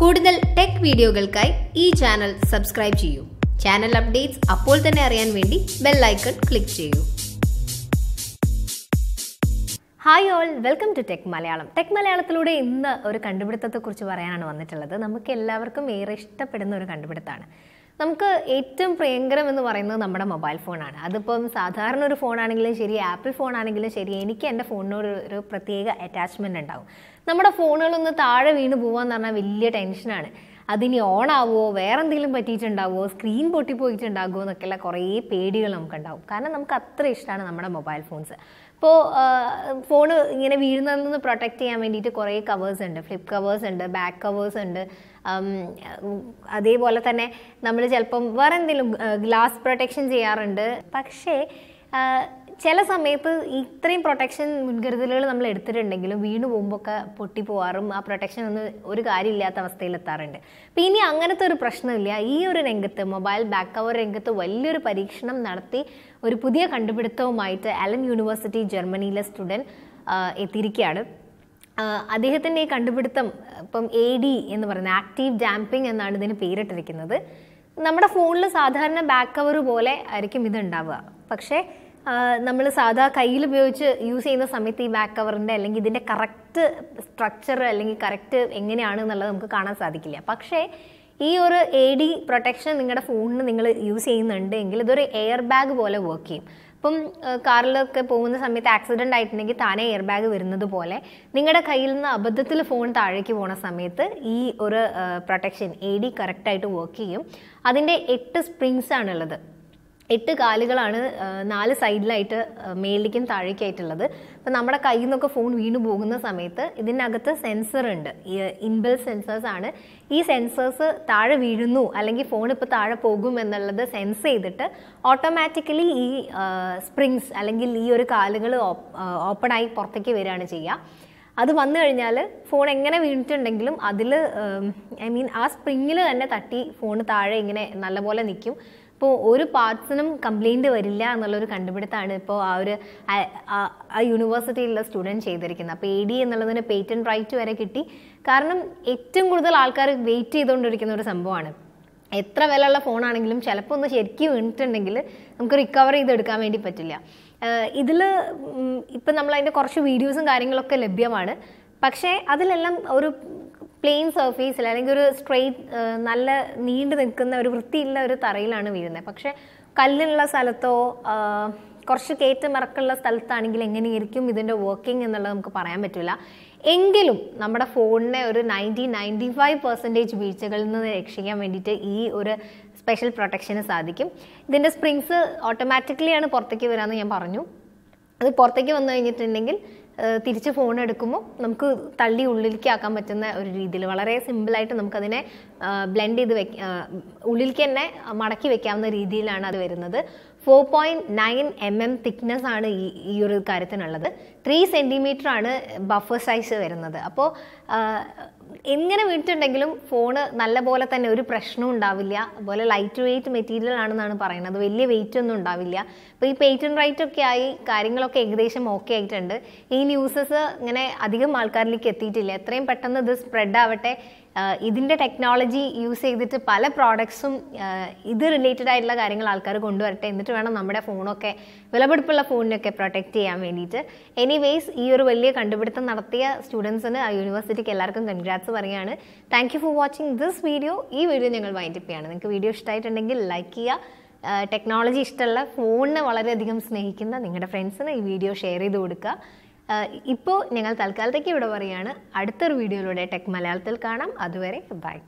കൂടുതൽ ടെക് വീഡിയോകൾക്കായി ഈ ചാനൽ സബ്സ്ക്രൈബ് ചെയ്യൂ ചാനൽ അപ്ഡേറ്റ്സ് അപ്പോൾ തന്നെ അറിയാൻ വേണ്ടി ബെല്ലൈക്കൺ ക്ലിക്ക് ചെയ്യൂ hi all welcome to tech Malayalam tech മലയാളത്തിലൂടെ ഇന്ന് ഒരു കണ്ടുപിടുത്തത്തെക്കുറിച്ച് പറയാനാണ് വന്നിട്ടുള്ളത് നമുക്ക് എല്ലാവർക്കും ഏറെ ഇഷ്ടപ്പെടുന്ന ഒരു കണ്ടുപിടുത്തമാണ് നമുക്ക് ഏറ്റവും പ്രിയങ്കരം എന്ന് പറയുന്നത് നമ്മുടെ മൊബൈൽ ഫോണാണ് അതിപ്പം സാധാരണ ഒരു ഫോണാണെങ്കിലും ശരി ആപ്പിൾ ഫോണാണെങ്കിലും ശരി എനിക്ക് എൻ്റെ ഫോണിനോട് ഒരു പ്രത്യേക അറ്റാച്ച്മെൻ്റ് ഉണ്ടാവും നമ്മുടെ ഫോണുകളൊന്ന് താഴെ വീണ് പോകാമെന്ന് പറഞ്ഞാൽ വലിയ ടെൻഷനാണ് അതിനി ആവുമോ വേറെ എന്തെങ്കിലും പറ്റിയിട്ടുണ്ടാവുമോ സ്ക്രീൻ പൊട്ടിപ്പോയിട്ടുണ്ടാകുമോ എന്നൊക്കെയുള്ള കുറേ പേടികൾ നമുക്കുണ്ടാവും കാരണം നമുക്ക് അത്ര ഇഷ്ടമാണ് നമ്മുടെ മൊബൈൽ ഫോൺസ് ഇപ്പോൾ ഫോൺ ഇങ്ങനെ വീഴുന്നതിൽ നിന്ന് പ്രൊട്ടക്ട് ചെയ്യാൻ വേണ്ടിയിട്ട് കുറേ കവേഴ്സ് ഉണ്ട് ഫ്ലിപ്പ് കവേഴ്സ് ഉണ്ട് ബാക്ക് കവേഴ്സ് ഉണ്ട് അതേപോലെ തന്നെ നമ്മൾ ചിലപ്പം വേറെ എന്തെങ്കിലും ഗ്ലാസ് പ്രൊട്ടക്ഷൻ ചെയ്യാറുണ്ട് പക്ഷേ ചില സമയത്ത് ഇത്രയും പ്രൊട്ടക്ഷൻ മുൻകരുതലുകൾ നമ്മൾ എടുത്തിട്ടുണ്ടെങ്കിലും വീണ് പോകുമ്പോഴൊക്കെ പൊട്ടി പോവാറും ആ പ്രൊട്ടക്ഷൻ ഒന്ന് ഒരു കാര്യമില്ലാത്ത അവസ്ഥയിലെത്താറുണ്ട് അപ്പം ഇനി അങ്ങനത്തെ ഒരു പ്രശ്നമില്ല ഈ ഒരു രംഗത്ത് മൊബൈൽ ബാക്ക് കവർ രംഗത്ത് വലിയൊരു പരീക്ഷണം നടത്തി ഒരു പുതിയ കണ്ടുപിടുത്തവുമായിട്ട് അലൻ യൂണിവേഴ്സിറ്റി ജർമ്മനിയിലെ സ്റ്റുഡൻറ്റ് എത്തിയിരിക്കുകയാണ് അദ്ദേഹത്തിൻ്റെ ഈ കണ്ടുപിടുത്തം ഇപ്പം എ ഡി എന്ന് പറയുന്നത് ആക്റ്റീവ് ഡാമ്പിംഗ് എന്നാണ് ഇതിന് പേരിട്ടിരിക്കുന്നത് നമ്മുടെ ഫോണിൽ സാധാരണ ബാക്ക് കവർ പോലെ ആയിരിക്കും ഇത് ഉണ്ടാവുക പക്ഷേ നമ്മൾ സാധാ കയ്യിൽ ഉപയോഗിച്ച് യൂസ് ചെയ്യുന്ന സമയത്ത് ഈ ബാക്ക് കവറിൻ്റെ അല്ലെങ്കിൽ ഇതിൻ്റെ കറക്റ്റ് സ്ട്രക്ചർ അല്ലെങ്കിൽ കറക്റ്റ് എങ്ങനെയാണ് എന്നുള്ളത് നമുക്ക് കാണാൻ സാധിക്കില്ല പക്ഷേ ഈ ഒരു എ ഡി പ്രൊട്ടക്ഷൻ നിങ്ങളുടെ ഫോണിന് നിങ്ങൾ യൂസ് ചെയ്യുന്നുണ്ട് എങ്കിൽ ഇതൊരു എയർ ബാഗ് പോലെ വർക്ക് ചെയ്യും ഇപ്പം കാറിലൊക്കെ പോകുന്ന സമയത്ത് ആക്സിഡൻ്റ് ആയിട്ടുണ്ടെങ്കിൽ താനെ എയർ ബാഗ് വരുന്നത് പോലെ നിങ്ങളുടെ കയ്യിൽ നിന്ന് അബദ്ധത്തിൽ ഫോൺ താഴേക്ക് പോണ സമയത്ത് ഈ ഒരു പ്രൊട്ടക്ഷൻ എ ഡി കറക്റ്റായിട്ട് വർക്ക് ചെയ്യും അതിൻ്റെ എട്ട് സ്പ്രിങ്സ് ആണുള്ളത് എട്ട് കാലുകളാണ് നാല് സൈഡിലായിട്ട് മേളിലേക്കും താഴേക്കായിട്ടുള്ളത് അപ്പം നമ്മുടെ കയ്യിൽ നിന്നൊക്കെ ഫോൺ വീണു പോകുന്ന സമയത്ത് ഇതിനകത്ത് സെൻസർ ഉണ്ട് ഇൻബിൽ സെൻസേഴ്സ് ആണ് ഈ സെൻസേഴ്സ് താഴെ വീഴുന്നു അല്ലെങ്കിൽ ഫോൺ ഇപ്പോൾ താഴെ പോകും എന്നുള്ളത് സെൻസ് ചെയ്തിട്ട് ഓട്ടോമാറ്റിക്കലി ഈ സ്പ്രിങ്സ് അല്ലെങ്കിൽ ഈ ഒരു കാലുകൾ ഓപ്പണായി പുറത്തേക്ക് വരികയാണ് ചെയ്യുക അത് വന്നു കഴിഞ്ഞാൽ ഫോൺ എങ്ങനെ വീണിട്ടുണ്ടെങ്കിലും അതിൽ ഐ മീൻ ആ സ്പ്രിങ്ങിൽ തന്നെ തട്ടി ഫോൺ താഴെ ഇങ്ങനെ നല്ലപോലെ നിൽക്കും ഇപ്പോൾ ഒരു പാർട്സിനും കംപ്ലൈൻറ്റ് വരില്ല എന്നുള്ളൊരു കണ്ടുപിടുത്തമാണ് ഇപ്പോൾ ആ ഒരു ആ യൂണിവേഴ്സിറ്റിയിലുള്ള സ്റ്റുഡൻറ്റ് ചെയ്തിരിക്കുന്നത് അപ്പോൾ എ ഡി എന്നുള്ളതിന് പേറ്റൻറ്റ് റൈറ്റ് വരെ കിട്ടി കാരണം ഏറ്റവും കൂടുതൽ ആൾക്കാർ വെയിറ്റ് ചെയ്തുകൊണ്ടിരിക്കുന്ന ഒരു സംഭവമാണ് എത്ര വിലയുള്ള ഫോണാണെങ്കിലും ചിലപ്പോൾ ഒന്ന് ശരിക്കും വീണിട്ടുണ്ടെങ്കിൽ നമുക്ക് റിക്കവർ ചെയ്തെടുക്കാൻ വേണ്ടി പറ്റില്ല ഇതിൽ ഇപ്പം നമ്മളതിൻ്റെ കുറച്ച് വീഡിയോസും കാര്യങ്ങളൊക്കെ ലഭ്യമാണ് പക്ഷേ അതിലെല്ലാം ഒരു പ്ലെയിൻ സർഫേസിൽ അല്ലെങ്കിൽ ഒരു സ്ട്രെയിറ്റ് നല്ല നീണ്ടു നിൽക്കുന്ന ഒരു വൃത്തിയുള്ള ഒരു തറയിലാണ് വീഴുന്നത് പക്ഷേ കല്ലുള്ള സ്ഥലത്തോ കുറച്ച് കയറ്റമറക്കുള്ള സ്ഥലത്താണെങ്കിൽ എങ്ങനെയായിരിക്കും ഇതിൻ്റെ വർക്കിംഗ് എന്നുള്ളത് നമുക്ക് പറയാൻ പറ്റില്ല എങ്കിലും നമ്മുടെ ഫോണിനെ ഒരു നയൻറ്റി നയൻറ്റി ഫൈവ് പെർസെൻറ്റേജ് വീഴ്ചകളിൽ നിന്ന് രക്ഷിക്കാൻ വേണ്ടിയിട്ട് ഈ ഒരു സ്പെഷ്യൽ പ്രൊട്ടക്ഷന് സാധിക്കും ഇതിൻ്റെ സ്പ്രിങ്സ് ഓട്ടോമാറ്റിക്കലിയാണ് പുറത്തേക്ക് വരാമെന്ന് ഞാൻ പറഞ്ഞു അത് പുറത്തേക്ക് വന്നു കഴിഞ്ഞിട്ടുണ്ടെങ്കിൽ തിരിച്ച് ഫോൺ എടുക്കുമ്പോൾ നമുക്ക് തള്ളി ഉള്ളിലേക്ക് ആക്കാൻ പറ്റുന്ന ഒരു രീതിയിൽ വളരെ സിമ്പിളായിട്ട് നമുക്കതിനെ ബ്ലെൻഡ് ചെയ്ത് വെക്ക ഉള്ളിലേക്ക് തന്നെ മടക്കി വെക്കാവുന്ന രീതിയിലാണ് അത് വരുന്നത് four point nine M M thickness ആണ് ഈ ഈ ഒരു കാര്യത്തിനുള്ളത് ത്രീ സെൻറ്റിമീറ്റർ ആണ് ബഫർ സൈസ് വരുന്നത് അപ്പോൾ എങ്ങനെ വീട്ടിലുണ്ടെങ്കിലും ഫോണ് നല്ല പോലെ തന്നെ ഒരു പ്രശ്നവും ഉണ്ടാവില്ല അതുപോലെ ലൈറ്റ് വെയിറ്റ് മെറ്റീരിയൽ ആണെന്നാണ് പറയുന്നത് വലിയ വെയിറ്റ് ഒന്നും ഉണ്ടാവില്ല അപ്പോൾ ഈ പേറ്റൻറ്റ് റൈറ്റ് ഒക്കെ ആയി കാര്യങ്ങളൊക്കെ ഏകദേശം ഓക്കെ ആയിട്ടുണ്ട് ഈ ന്യൂസസ് ഇങ്ങനെ അധികം ആൾക്കാരിലേക്ക് എത്തിയിട്ടില്ല എത്രയും പെട്ടെന്ന് ഇത് സ്പ്രെഡ് ആവട്ടെ ഇതിൻ്റെ ടെക്നോളജി യൂസ് ചെയ്തിട്ട് പല പ്രോഡക്ട്സും ഇത് റിലേറ്റഡ് ആയിട്ടുള്ള കാര്യങ്ങൾ ആൾക്കാർ കൊണ്ടുവരട്ടെ എന്നിട്ട് വേണം നമ്മുടെ ഫോണൊക്കെ വിലപിടിപ്പുള്ള ഫോണിനൊക്കെ പ്രൊട്ടക്റ്റ് ചെയ്യാൻ വേണ്ടിയിട്ട് എനിവേയ്സ് ഈ ഒരു വലിയ കണ്ടുപിടുത്തം നടത്തിയ സ്റ്റുഡൻസിന് ആ യൂണിവേഴ്സിറ്റിക്ക് എല്ലാവർക്കും കൺഗ്രാറ്റ് കൺഗ്രാറ്റ്സ് പറയുകയാണ് thank you for watching this video ഈ വീഡിയോ ഞങ്ങൾ വൈൻഡപ്പ് ചെയ്യാണ് നിങ്ങൾക്ക് വീഡിയോ ഇഷ്ടമായിട്ടുണ്ടെങ്കിൽ ലൈക്ക് ചെയ്യുക ടെക്നോളജി ഇഷ്ടമുള്ള ഫോണിനെ വളരെയധികം സ്നേഹിക്കുന്ന നിങ്ങളുടെ ഫ്രണ്ട്സിന് ഈ വീഡിയോ ഷെയർ ചെയ്ത് കൊടുക്കുക ഇപ്പോൾ ഞങ്ങൾ തൽക്കാലത്തേക്ക് ഇവിടെ പറയുകയാണ് അടുത്തൊരു വീഡിയോയിലൂടെ ടെക് മലയാളത്തിൽ കാണാം അതുവരെ ബൈ